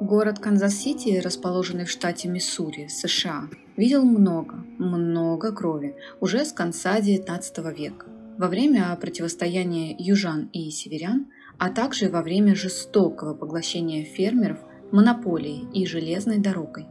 Город Канзас-Сити, расположенный в штате Миссури, США, видел много, много крови уже с конца XIX века. Во время противостояния южан и северян, а также во время жестокого поглощения фермеров монополией и железной дорогой.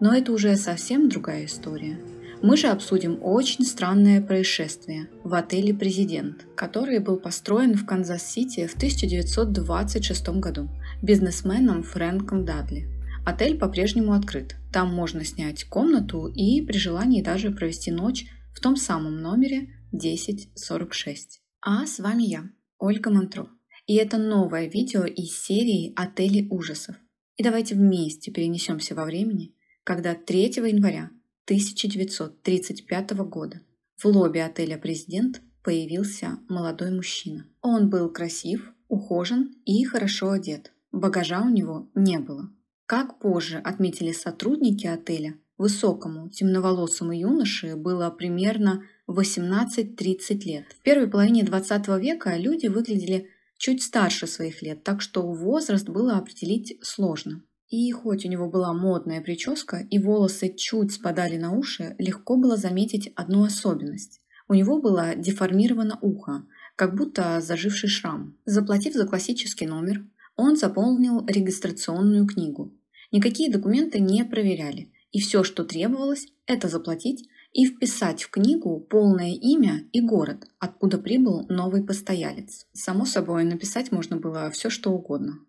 Но это уже совсем другая история. Мы же обсудим очень странное происшествие в отеле «Президент», который был построен в Канзас-Сити в 1926 году бизнесменом Фрэнком Дадли. Отель по-прежнему открыт. Там можно снять комнату и при желании даже провести ночь в том самом номере 1046. А с вами я, Ольга Монтро. И это новое видео из серии «Отели ужасов». И давайте вместе перенесемся во времени, когда 3 января 1935 года в лобби отеля «Президент» появился молодой мужчина. Он был красив, ухожен и хорошо одет – Багажа у него не было. Как позже отметили сотрудники отеля, высокому темноволосому юноше было примерно 18-30 лет. В первой половине 20 века люди выглядели чуть старше своих лет, так что возраст было определить сложно. И хоть у него была модная прическа и волосы чуть спадали на уши, легко было заметить одну особенность. У него было деформировано ухо, как будто заживший шрам. Заплатив за классический номер, он заполнил регистрационную книгу. Никакие документы не проверяли, и все, что требовалось, это заплатить и вписать в книгу полное имя и город, откуда прибыл новый постоялец. Само собой, написать можно было все, что угодно.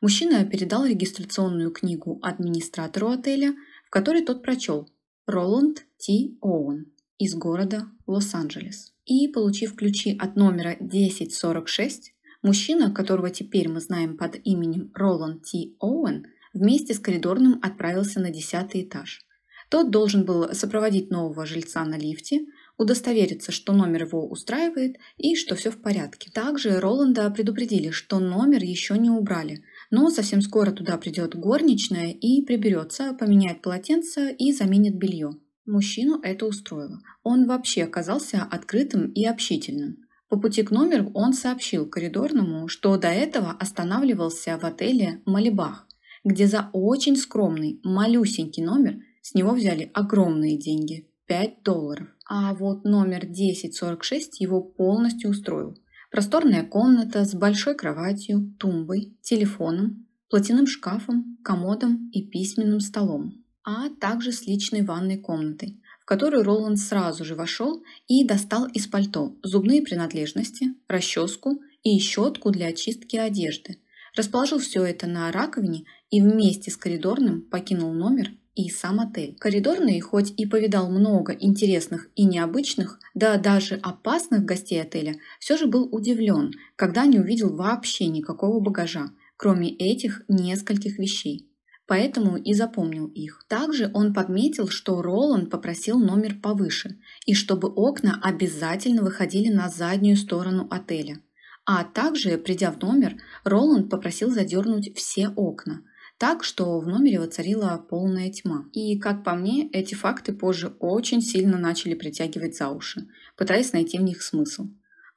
Мужчина передал регистрационную книгу администратору отеля, в которой тот прочел «Роланд Т. Оуэн» из города Лос-Анджелес. И, получив ключи от номера 1046, Мужчина, которого теперь мы знаем под именем Роланд Т. Оуэн, вместе с коридорным отправился на десятый этаж. Тот должен был сопроводить нового жильца на лифте, удостовериться, что номер его устраивает и что все в порядке. Также Роланда предупредили, что номер еще не убрали, но совсем скоро туда придет горничная и приберется, поменяет полотенце и заменит белье. Мужчину это устроило. Он вообще оказался открытым и общительным. По пути к номеру он сообщил коридорному, что до этого останавливался в отеле «Малибах», где за очень скромный, малюсенький номер с него взяли огромные деньги – 5 долларов. А вот номер 1046 его полностью устроил. Просторная комната с большой кроватью, тумбой, телефоном, платяным шкафом, комодом и письменным столом, а также с личной ванной комнатой – которую Роланд сразу же вошел и достал из пальто зубные принадлежности, расческу и щетку для очистки одежды. Расположил все это на раковине и вместе с коридорным покинул номер и сам отель. Коридорный хоть и повидал много интересных и необычных, да даже опасных гостей отеля, все же был удивлен, когда не увидел вообще никакого багажа, кроме этих нескольких вещей поэтому и запомнил их. Также он подметил, что Роланд попросил номер повыше, и чтобы окна обязательно выходили на заднюю сторону отеля. А также, придя в номер, Роланд попросил задернуть все окна, так что в номере воцарила полная тьма. И, как по мне, эти факты позже очень сильно начали притягивать за уши, пытаясь найти в них смысл.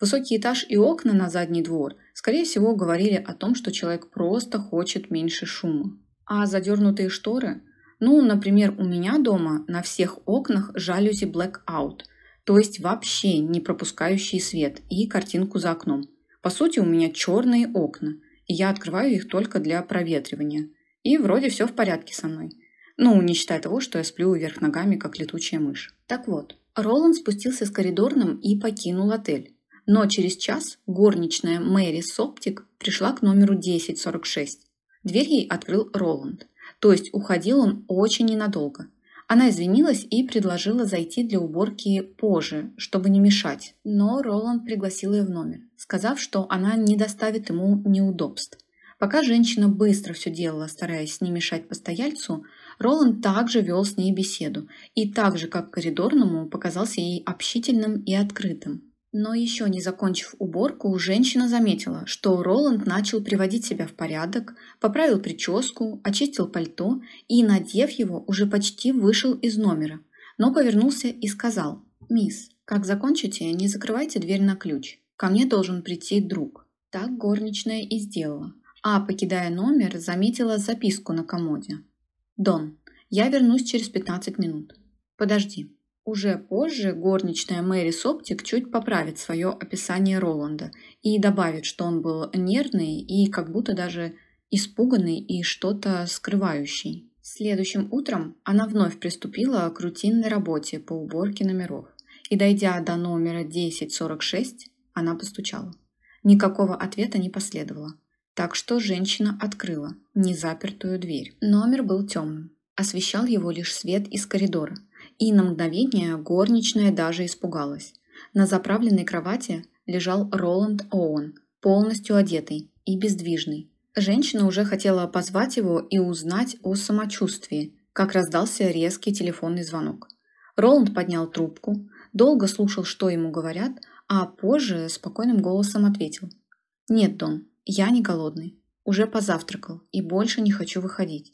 Высокий этаж и окна на задний двор, скорее всего, говорили о том, что человек просто хочет меньше шума. А задернутые шторы? Ну, например, у меня дома на всех окнах жалюзи blackout, то есть вообще не пропускающие свет и картинку за окном. По сути, у меня черные окна, и я открываю их только для проветривания. И вроде все в порядке со мной. Ну, не считая того, что я сплю вверх ногами, как летучая мышь. Так вот, Роланд спустился с коридорным и покинул отель. Но через час горничная Мэри Соптик пришла к номеру 1046 Дверь ей открыл Роланд. То есть уходил он очень ненадолго. Она извинилась и предложила зайти для уборки позже, чтобы не мешать. Но Роланд пригласил ее в номер, сказав, что она не доставит ему неудобств. Пока женщина быстро все делала, стараясь не мешать постояльцу, Роланд также вел с ней беседу и так же, как коридорному, показался ей общительным и открытым. Но еще не закончив уборку, женщина заметила, что Роланд начал приводить себя в порядок, поправил прическу, очистил пальто и, надев его, уже почти вышел из номера, но повернулся и сказал «Мисс, как закончите, не закрывайте дверь на ключ. Ко мне должен прийти друг». Так горничная и сделала. А, покидая номер, заметила записку на комоде. «Дон, я вернусь через 15 минут. Подожди». Уже позже горничная Мэри Соптик чуть поправит свое описание Роланда и добавит, что он был нервный и как будто даже испуганный и что-то скрывающий. Следующим утром она вновь приступила к рутинной работе по уборке номеров. И дойдя до номера 1046, она постучала. Никакого ответа не последовало. Так что женщина открыла незапертую дверь. Номер был темным. Освещал его лишь свет из коридора – и на мгновение горничная даже испугалась. На заправленной кровати лежал Роланд Оуэн, полностью одетый и бездвижный. Женщина уже хотела позвать его и узнать о самочувствии, как раздался резкий телефонный звонок. Роланд поднял трубку, долго слушал, что ему говорят, а позже спокойным голосом ответил. «Нет, Дон, я не голодный. Уже позавтракал и больше не хочу выходить».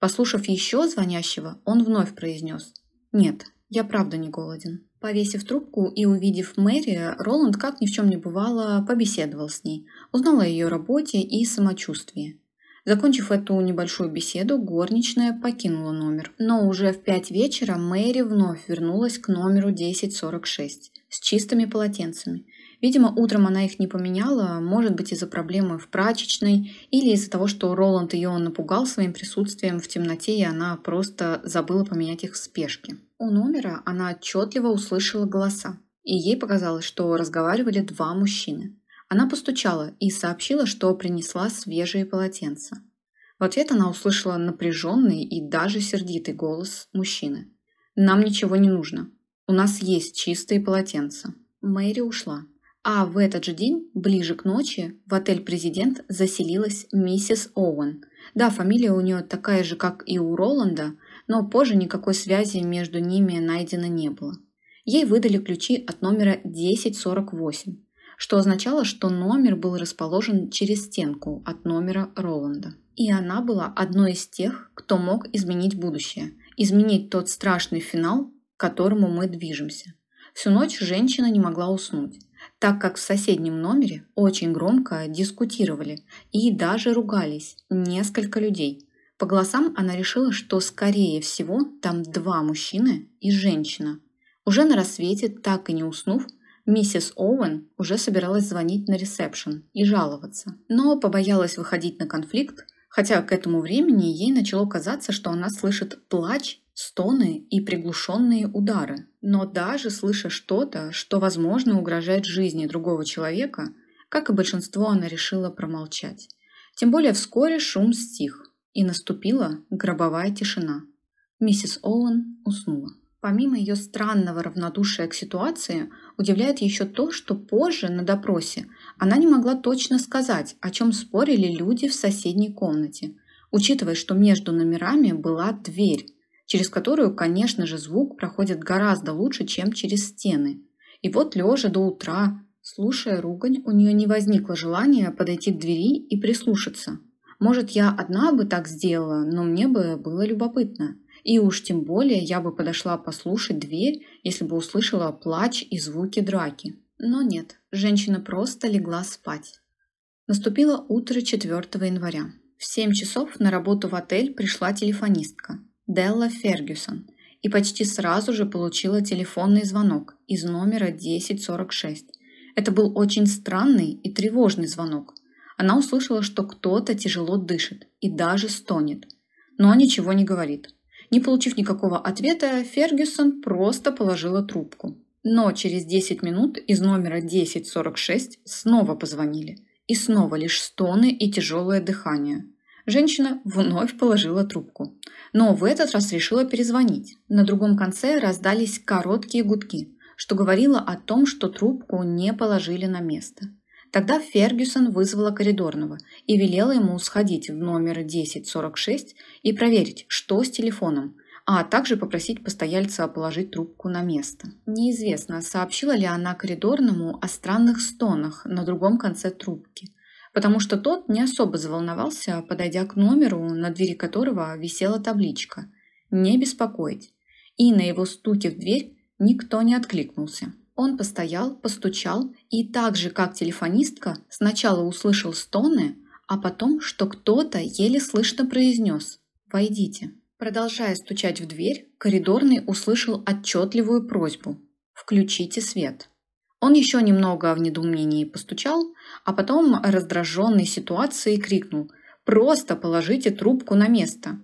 Послушав еще звонящего, он вновь произнес. Нет, я правда не голоден. Повесив трубку и увидев Мэри, Роланд, как ни в чем не бывало, побеседовал с ней, узнал о ее работе и самочувствии. Закончив эту небольшую беседу, горничная покинула номер. Но уже в пять вечера Мэри вновь вернулась к номеру 1046 с чистыми полотенцами Видимо, утром она их не поменяла, может быть из-за проблемы в прачечной или из-за того, что Роланд ее напугал своим присутствием в темноте, и она просто забыла поменять их в спешке. У номера она отчетливо услышала голоса, и ей показалось, что разговаривали два мужчины. Она постучала и сообщила, что принесла свежие полотенца. В ответ она услышала напряженный и даже сердитый голос мужчины. «Нам ничего не нужно. У нас есть чистые полотенца». Мэри ушла. А в этот же день, ближе к ночи, в отель «Президент» заселилась миссис Оуэн. Да, фамилия у нее такая же, как и у Роланда, но позже никакой связи между ними найдено не было. Ей выдали ключи от номера 1048, что означало, что номер был расположен через стенку от номера Роланда. И она была одной из тех, кто мог изменить будущее, изменить тот страшный финал, к которому мы движемся. Всю ночь женщина не могла уснуть так как в соседнем номере очень громко дискутировали и даже ругались несколько людей. По голосам она решила, что скорее всего там два мужчины и женщина. Уже на рассвете, так и не уснув, миссис Оуэн уже собиралась звонить на ресепшн и жаловаться, но побоялась выходить на конфликт, хотя к этому времени ей начало казаться, что она слышит плач стоны и приглушенные удары. Но даже слыша что-то, что, возможно, угрожает жизни другого человека, как и большинство, она решила промолчать. Тем более вскоре шум стих, и наступила гробовая тишина. Миссис Оуэн уснула. Помимо ее странного равнодушия к ситуации, удивляет еще то, что позже на допросе она не могла точно сказать, о чем спорили люди в соседней комнате, учитывая, что между номерами была дверь, через которую, конечно же, звук проходит гораздо лучше, чем через стены. И вот лежа до утра, слушая ругань, у нее не возникло желания подойти к двери и прислушаться. Может, я одна бы так сделала, но мне бы было любопытно. И уж тем более я бы подошла послушать дверь, если бы услышала плач и звуки драки. Но нет, женщина просто легла спать. Наступило утро 4 января. В 7 часов на работу в отель пришла телефонистка. Делла Фергюсон и почти сразу же получила телефонный звонок из номера 1046. Это был очень странный и тревожный звонок. Она услышала, что кто-то тяжело дышит и даже стонет, но ничего не говорит. Не получив никакого ответа, Фергюсон просто положила трубку. Но через 10 минут из номера 1046 снова позвонили. И снова лишь стоны и тяжелое дыхание – Женщина вновь положила трубку, но в этот раз решила перезвонить. На другом конце раздались короткие гудки, что говорило о том, что трубку не положили на место. Тогда Фергюсон вызвала коридорного и велела ему сходить в номер 1046 и проверить, что с телефоном, а также попросить постояльца положить трубку на место. Неизвестно, сообщила ли она коридорному о странных стонах на другом конце трубки – потому что тот не особо заволновался, подойдя к номеру, на двери которого висела табличка «Не беспокоить», и на его стуке в дверь никто не откликнулся. Он постоял, постучал и так же, как телефонистка, сначала услышал стоны, а потом, что кто-то еле слышно произнес «Войдите». Продолжая стучать в дверь, коридорный услышал отчетливую просьбу «Включите свет». Он еще немного в недоумении постучал, а потом раздраженной ситуацией крикнул «Просто положите трубку на место!»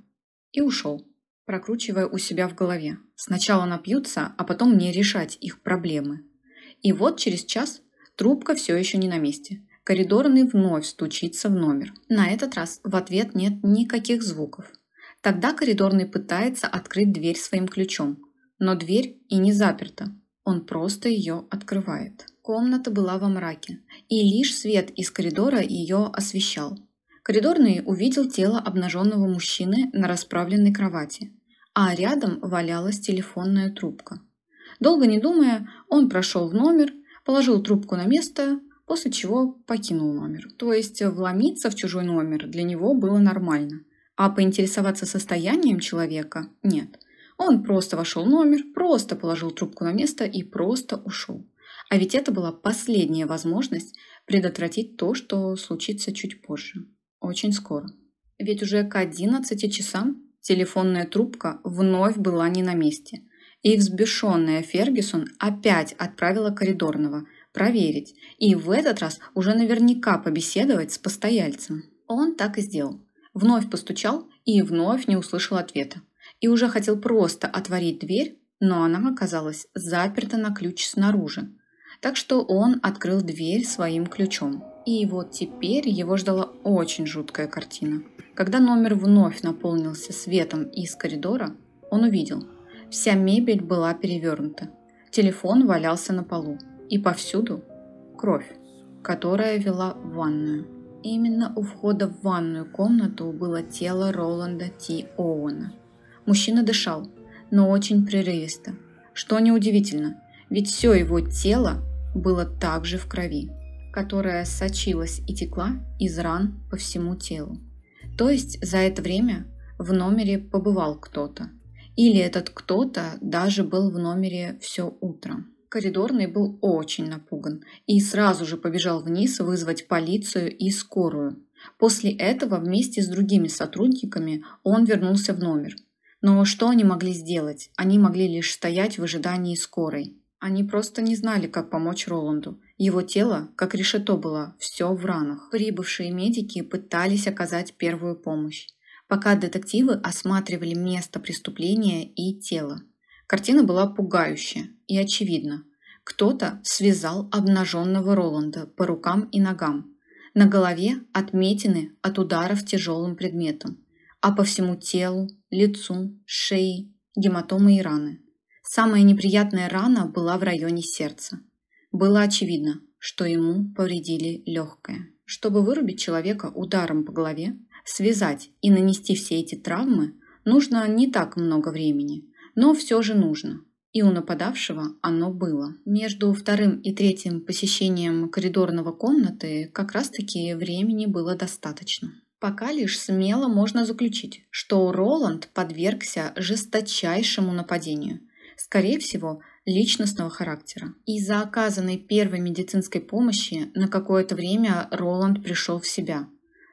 и ушел, прокручивая у себя в голове. Сначала напьются, а потом мне решать их проблемы. И вот через час трубка все еще не на месте. Коридорный вновь стучится в номер. На этот раз в ответ нет никаких звуков. Тогда коридорный пытается открыть дверь своим ключом, но дверь и не заперта он просто ее открывает. Комната была во мраке, и лишь свет из коридора ее освещал. Коридорный увидел тело обнаженного мужчины на расправленной кровати, а рядом валялась телефонная трубка. Долго не думая, он прошел в номер, положил трубку на место, после чего покинул номер. То есть вломиться в чужой номер для него было нормально, а поинтересоваться состоянием человека – нет – он просто вошел в номер, просто положил трубку на место и просто ушел. А ведь это была последняя возможность предотвратить то, что случится чуть позже. Очень скоро. Ведь уже к 11 часам телефонная трубка вновь была не на месте. И взбешенная Фергюсон опять отправила коридорного проверить. И в этот раз уже наверняка побеседовать с постояльцем. Он так и сделал. Вновь постучал и вновь не услышал ответа и уже хотел просто отворить дверь, но она оказалась заперта на ключ снаружи. Так что он открыл дверь своим ключом. И вот теперь его ждала очень жуткая картина. Когда номер вновь наполнился светом из коридора, он увидел. Вся мебель была перевернута. Телефон валялся на полу. И повсюду кровь, которая вела в ванную. Именно у входа в ванную комнату было тело Роланда Ти Оуэна – Мужчина дышал, но очень прерывисто, что неудивительно, ведь все его тело было также в крови, которая сочилась и текла из ран по всему телу. То есть за это время в номере побывал кто-то. Или этот кто-то даже был в номере все утро. Коридорный был очень напуган и сразу же побежал вниз вызвать полицию и скорую. После этого вместе с другими сотрудниками он вернулся в номер – но что они могли сделать? Они могли лишь стоять в ожидании скорой. Они просто не знали, как помочь Роланду. Его тело, как решето было, все в ранах. Прибывшие медики пытались оказать первую помощь, пока детективы осматривали место преступления и тело. Картина была пугающая и очевидна. Кто-то связал обнаженного Роланда по рукам и ногам. На голове отметины от ударов тяжелым предметом а по всему телу, лицу, шее, гематомы и раны. Самая неприятная рана была в районе сердца. Было очевидно, что ему повредили легкое. Чтобы вырубить человека ударом по голове, связать и нанести все эти травмы, нужно не так много времени, но все же нужно. И у нападавшего оно было. Между вторым и третьим посещением коридорного комнаты как раз-таки времени было достаточно. Пока лишь смело можно заключить, что Роланд подвергся жесточайшему нападению, скорее всего, личностного характера. Из-за оказанной первой медицинской помощи на какое-то время Роланд пришел в себя.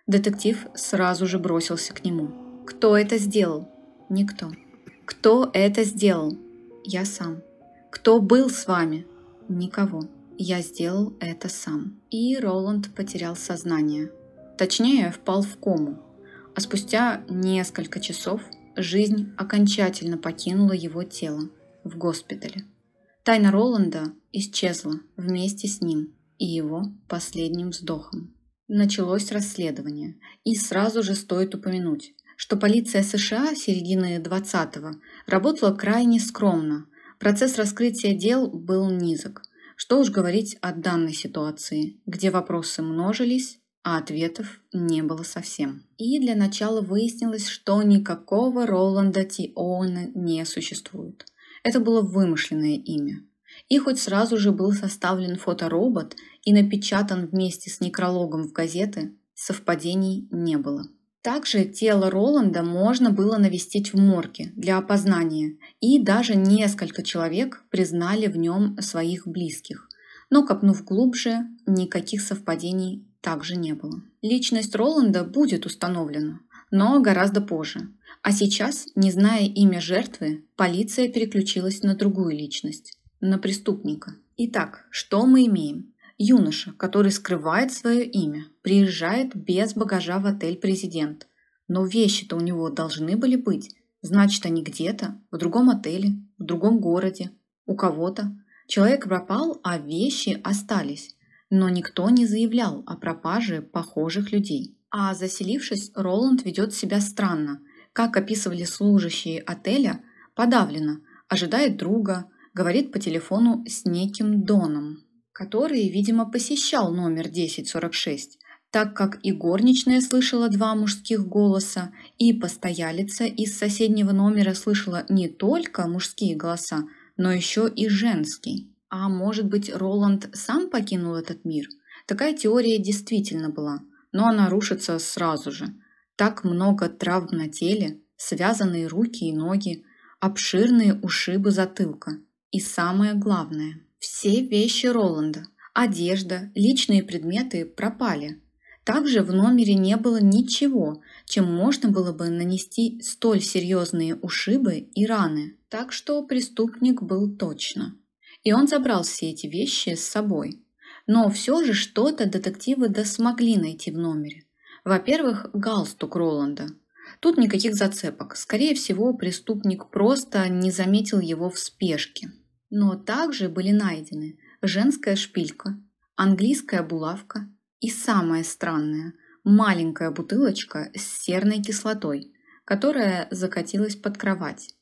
Детектив сразу же бросился к нему. Кто это сделал? Никто. Кто это сделал? Я сам. Кто был с вами? Никого. Я сделал это сам. И Роланд потерял сознание. Точнее, впал в кому. А спустя несколько часов жизнь окончательно покинула его тело в госпитале. Тайна Роланда исчезла вместе с ним и его последним вздохом. Началось расследование, и сразу же стоит упомянуть, что полиция США середины 20-го работала крайне скромно. Процесс раскрытия дел был низок. Что уж говорить о данной ситуации, где вопросы множились, а ответов не было совсем. И для начала выяснилось, что никакого Роланда Ти не существует. Это было вымышленное имя. И хоть сразу же был составлен фоторобот и напечатан вместе с некрологом в газеты, совпадений не было. Также тело Роланда можно было навестить в морге для опознания, и даже несколько человек признали в нем своих близких. Но копнув глубже, никаких совпадений также не было. Личность Роланда будет установлена, но гораздо позже. А сейчас, не зная имя жертвы, полиция переключилась на другую личность, на преступника. Итак, что мы имеем? Юноша, который скрывает свое имя, приезжает без багажа в отель «Президент». Но вещи-то у него должны были быть. Значит, они где-то, в другом отеле, в другом городе, у кого-то. Человек пропал, а вещи остались но никто не заявлял о пропаже похожих людей. А заселившись, Роланд ведет себя странно. Как описывали служащие отеля, подавлено, ожидает друга, говорит по телефону с неким Доном, который, видимо, посещал номер 1046, так как и горничная слышала два мужских голоса, и постоялица из соседнего номера слышала не только мужские голоса, но еще и женский. А может быть, Роланд сам покинул этот мир? Такая теория действительно была, но она рушится сразу же. Так много травм на теле, связанные руки и ноги, обширные ушибы затылка. И самое главное, все вещи Роланда, одежда, личные предметы пропали. Также в номере не было ничего, чем можно было бы нанести столь серьезные ушибы и раны, так что преступник был точно. И он забрал все эти вещи с собой. Но все же что-то детективы досмогли найти в номере. Во-первых, галстук Роланда. Тут никаких зацепок. Скорее всего, преступник просто не заметил его в спешке. Но также были найдены женская шпилька, английская булавка и самое странное – маленькая бутылочка с серной кислотой, которая закатилась под кровать.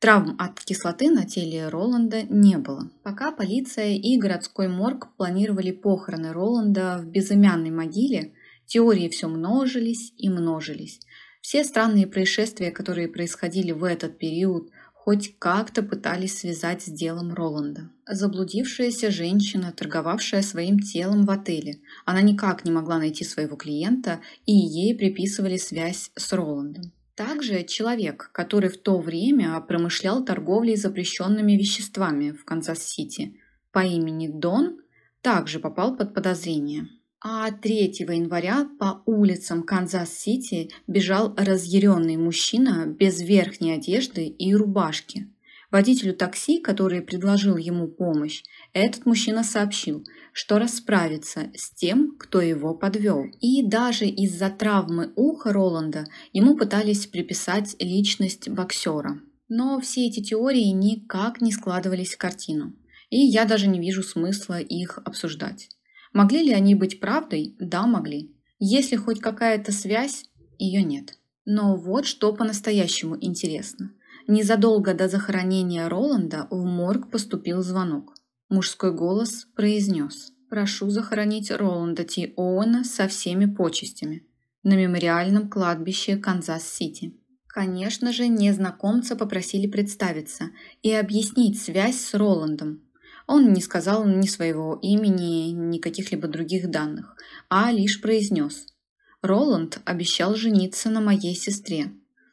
Травм от кислоты на теле Роланда не было. Пока полиция и городской морг планировали похороны Роланда в безымянной могиле, теории все множились и множились. Все странные происшествия, которые происходили в этот период, хоть как-то пытались связать с делом Роланда. Заблудившаяся женщина, торговавшая своим телом в отеле, она никак не могла найти своего клиента, и ей приписывали связь с Роландом. Также человек, который в то время промышлял торговлей запрещенными веществами в Канзас-Сити по имени Дон, также попал под подозрение. А 3 января по улицам Канзас-Сити бежал разъяренный мужчина без верхней одежды и рубашки. Водителю такси, который предложил ему помощь, этот мужчина сообщил – что расправится с тем, кто его подвел. И даже из-за травмы уха Роланда ему пытались приписать личность боксера. Но все эти теории никак не складывались в картину, и я даже не вижу смысла их обсуждать. Могли ли они быть правдой? Да, могли. Если хоть какая-то связь, ее нет. Но вот что по-настоящему интересно. Незадолго до захоронения Роланда в морг поступил звонок. Мужской голос произнес «Прошу захоронить Роланда Ти Оуэна со всеми почестями на мемориальном кладбище Канзас-Сити». Конечно же, незнакомца попросили представиться и объяснить связь с Роландом. Он не сказал ни своего имени, ни каких-либо других данных, а лишь произнес «Роланд обещал жениться на моей сестре,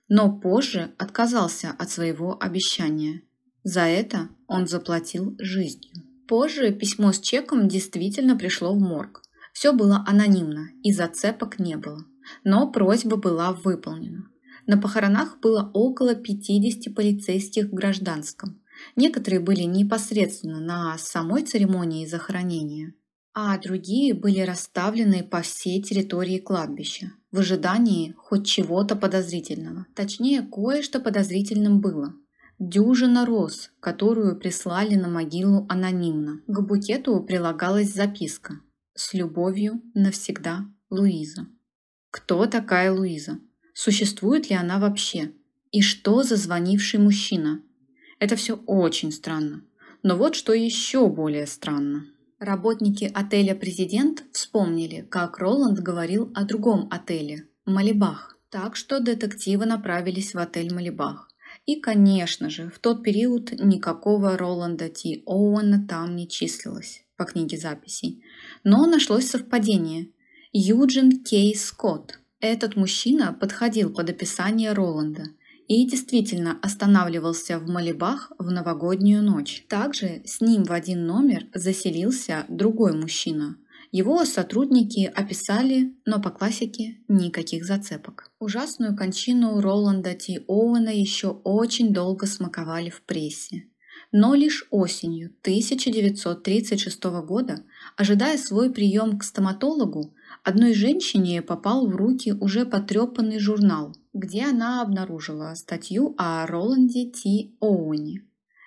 но позже отказался от своего обещания. За это он заплатил жизнью». Позже письмо с чеком действительно пришло в морг. Все было анонимно и зацепок не было. Но просьба была выполнена. На похоронах было около 50 полицейских в гражданском. Некоторые были непосредственно на самой церемонии захоронения, а другие были расставлены по всей территории кладбища в ожидании хоть чего-то подозрительного. Точнее, кое-что подозрительным было – Дюжина роз, которую прислали на могилу анонимно. К букету прилагалась записка. С любовью навсегда Луиза. Кто такая Луиза? Существует ли она вообще? И что за звонивший мужчина? Это все очень странно. Но вот что еще более странно. Работники отеля «Президент» вспомнили, как Роланд говорил о другом отеле – «Малибах». Так что детективы направились в отель «Малибах». И, конечно же, в тот период никакого Роланда Ти Оуэна там не числилось по книге записей. Но нашлось совпадение. Юджин Кей Скотт. Этот мужчина подходил под описание Роланда и действительно останавливался в Малибах в новогоднюю ночь. Также с ним в один номер заселился другой мужчина – его сотрудники описали, но по классике никаких зацепок. Ужасную кончину Роланда Ти Оуэна еще очень долго смаковали в прессе. Но лишь осенью 1936 года, ожидая свой прием к стоматологу, одной женщине попал в руки уже потрепанный журнал, где она обнаружила статью о Роланде Ти Оуэне.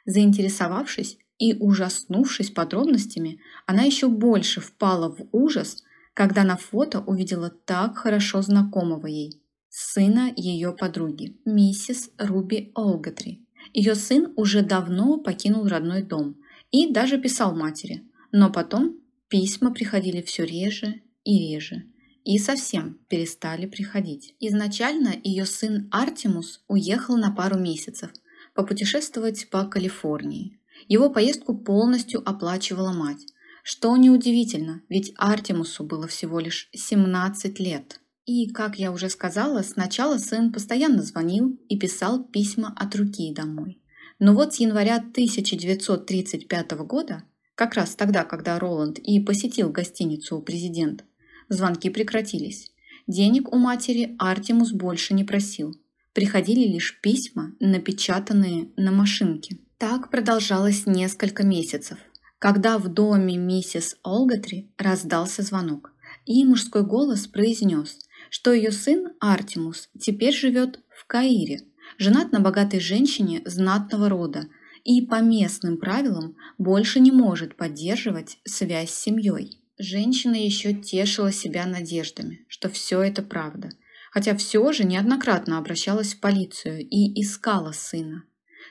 Заинтересовавшись, и ужаснувшись подробностями, она еще больше впала в ужас, когда на фото увидела так хорошо знакомого ей, сына ее подруги, миссис Руби Олгатри. Ее сын уже давно покинул родной дом и даже писал матери, но потом письма приходили все реже и реже и совсем перестали приходить. Изначально ее сын Артемус уехал на пару месяцев попутешествовать по Калифорнии, его поездку полностью оплачивала мать, что неудивительно, ведь Артемусу было всего лишь 17 лет. И, как я уже сказала, сначала сын постоянно звонил и писал письма от руки домой. Но вот с января 1935 года, как раз тогда, когда Роланд и посетил гостиницу у президента, звонки прекратились. Денег у матери Артемус больше не просил. Приходили лишь письма, напечатанные на машинке. Так продолжалось несколько месяцев, когда в доме миссис Олгатри раздался звонок, и мужской голос произнес, что ее сын Артемус теперь живет в Каире, женат на богатой женщине знатного рода и по местным правилам больше не может поддерживать связь с семьей. Женщина еще тешила себя надеждами, что все это правда, хотя все же неоднократно обращалась в полицию и искала сына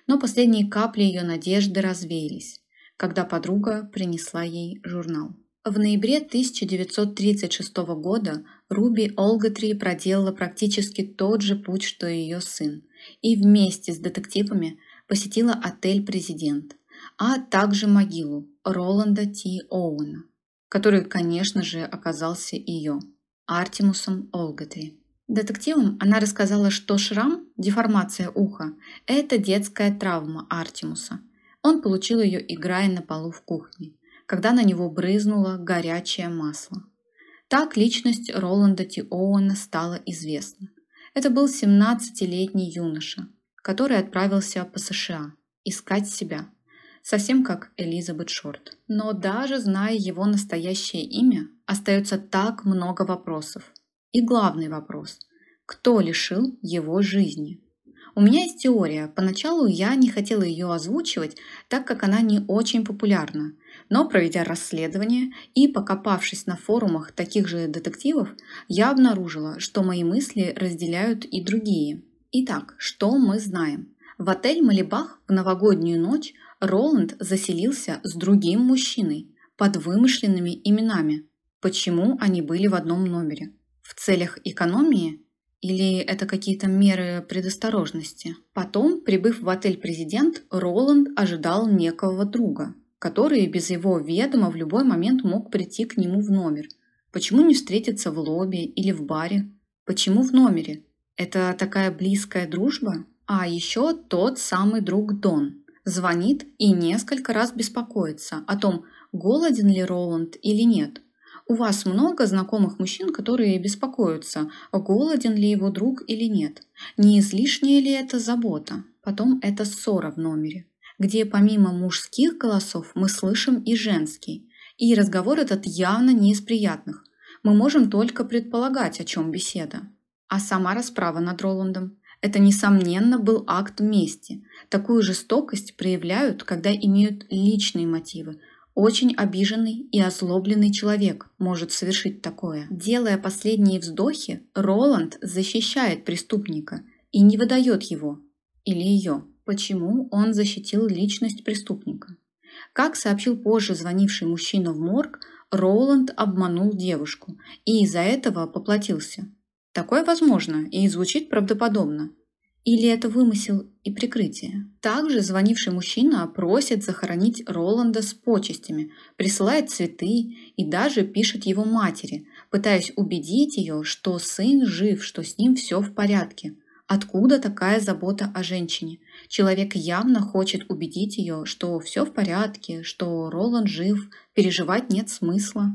но последние капли ее надежды развеялись, когда подруга принесла ей журнал. В ноябре 1936 года Руби Олгатри проделала практически тот же путь, что и ее сын, и вместе с детективами посетила отель «Президент», а также могилу Роланда Ти Оуэна, который, конечно же, оказался ее, Артемусом Олгатри. Детективам она рассказала, что шрам, деформация уха, это детская травма Артемуса. Он получил ее, играя на полу в кухне, когда на него брызнуло горячее масло. Так личность Роланда Ти стала известна. Это был 17-летний юноша, который отправился по США искать себя, совсем как Элизабет Шорт. Но даже зная его настоящее имя, остается так много вопросов – и главный вопрос – кто лишил его жизни? У меня есть теория. Поначалу я не хотела ее озвучивать, так как она не очень популярна. Но проведя расследование и покопавшись на форумах таких же детективов, я обнаружила, что мои мысли разделяют и другие. Итак, что мы знаем? В отель «Малибах» в новогоднюю ночь Роланд заселился с другим мужчиной под вымышленными именами. Почему они были в одном номере? в целях экономии или это какие-то меры предосторожности? Потом, прибыв в отель «Президент», Роланд ожидал некого друга, который без его ведома в любой момент мог прийти к нему в номер. Почему не встретиться в лобби или в баре? Почему в номере? Это такая близкая дружба? А еще тот самый друг Дон звонит и несколько раз беспокоится о том, голоден ли Роланд или нет – у вас много знакомых мужчин, которые беспокоятся, голоден ли его друг или нет. Не излишняя ли это забота? Потом это ссора в номере, где помимо мужских голосов мы слышим и женский. И разговор этот явно не из приятных. Мы можем только предполагать, о чем беседа. А сама расправа над Роландом это, несомненно, был акт мести. Такую жестокость проявляют, когда имеют личные мотивы, очень обиженный и озлобленный человек может совершить такое. Делая последние вздохи, Роланд защищает преступника и не выдает его или ее. Почему он защитил личность преступника? Как сообщил позже звонивший мужчина в морг, Роланд обманул девушку и из-за этого поплатился. Такое возможно и звучит правдоподобно. Или это вымысел и прикрытие? Также звонивший мужчина просит захоронить Роланда с почестями, присылает цветы и даже пишет его матери, пытаясь убедить ее, что сын жив, что с ним все в порядке. Откуда такая забота о женщине? Человек явно хочет убедить ее, что все в порядке, что Роланд жив, переживать нет смысла.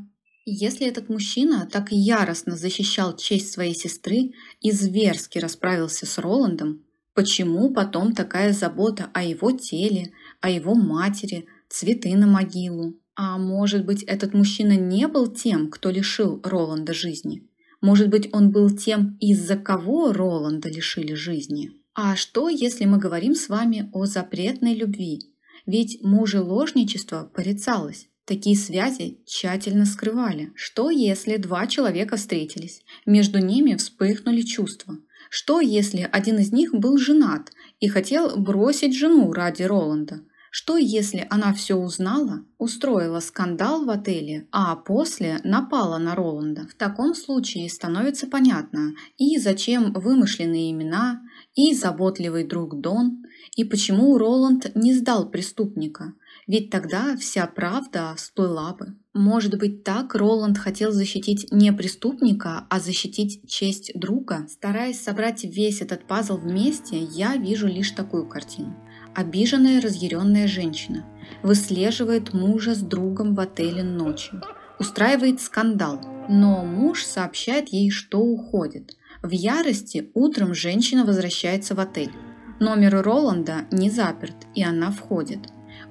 Если этот мужчина так яростно защищал честь своей сестры и зверски расправился с Роландом, почему потом такая забота о его теле, о его матери, цветы на могилу? А может быть, этот мужчина не был тем, кто лишил Роланда жизни? Может быть, он был тем, из-за кого Роланда лишили жизни? А что, если мы говорим с вами о запретной любви? Ведь мужеложничество порицалось. Такие связи тщательно скрывали. Что если два человека встретились, между ними вспыхнули чувства? Что если один из них был женат и хотел бросить жену ради Роланда? Что если она все узнала, устроила скандал в отеле, а после напала на Роланда? В таком случае становится понятно, и зачем вымышленные имена, и заботливый друг Дон, и почему Роланд не сдал преступника – ведь тогда вся правда всплыла бы. Может быть, так Роланд хотел защитить не преступника, а защитить честь друга? Стараясь собрать весь этот пазл вместе, я вижу лишь такую картину. Обиженная, разъяренная женщина выслеживает мужа с другом в отеле ночью, устраивает скандал, но муж сообщает ей, что уходит. В ярости утром женщина возвращается в отель. Номер Роланда не заперт, и она входит.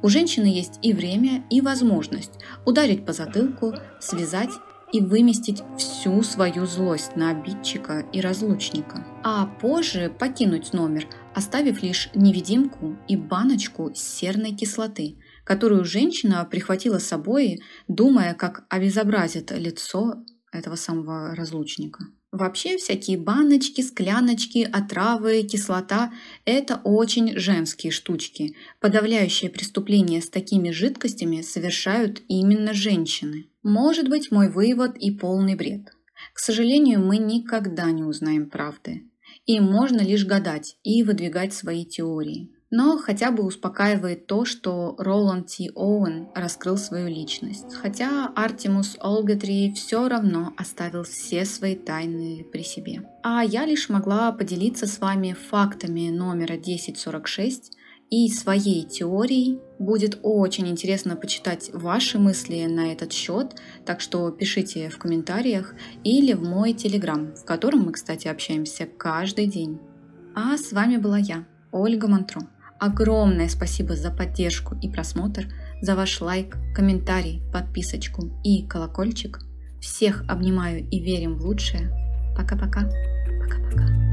У женщины есть и время, и возможность ударить по затылку, связать и выместить всю свою злость на обидчика и разлучника. А позже покинуть номер, оставив лишь невидимку и баночку серной кислоты, которую женщина прихватила с собой, думая, как обезобразит лицо этого самого разлучника. Вообще всякие баночки, скляночки, отравы, кислота – это очень женские штучки. Подавляющее преступление с такими жидкостями совершают именно женщины. Может быть, мой вывод и полный бред. К сожалению, мы никогда не узнаем правды. И можно лишь гадать и выдвигать свои теории. Но хотя бы успокаивает то, что Роланд Т. Оуэн раскрыл свою личность. Хотя Артемус Олгатри все равно оставил все свои тайны при себе. А я лишь могла поделиться с вами фактами номера 1046 и своей теорией. Будет очень интересно почитать ваши мысли на этот счет, так что пишите в комментариях или в мой телеграм, в котором мы, кстати, общаемся каждый день. А с вами была я, Ольга Монтро. Огромное спасибо за поддержку и просмотр, за ваш лайк, комментарий, подписочку и колокольчик. Всех обнимаю и верим в лучшее. Пока-пока. Пока-пока.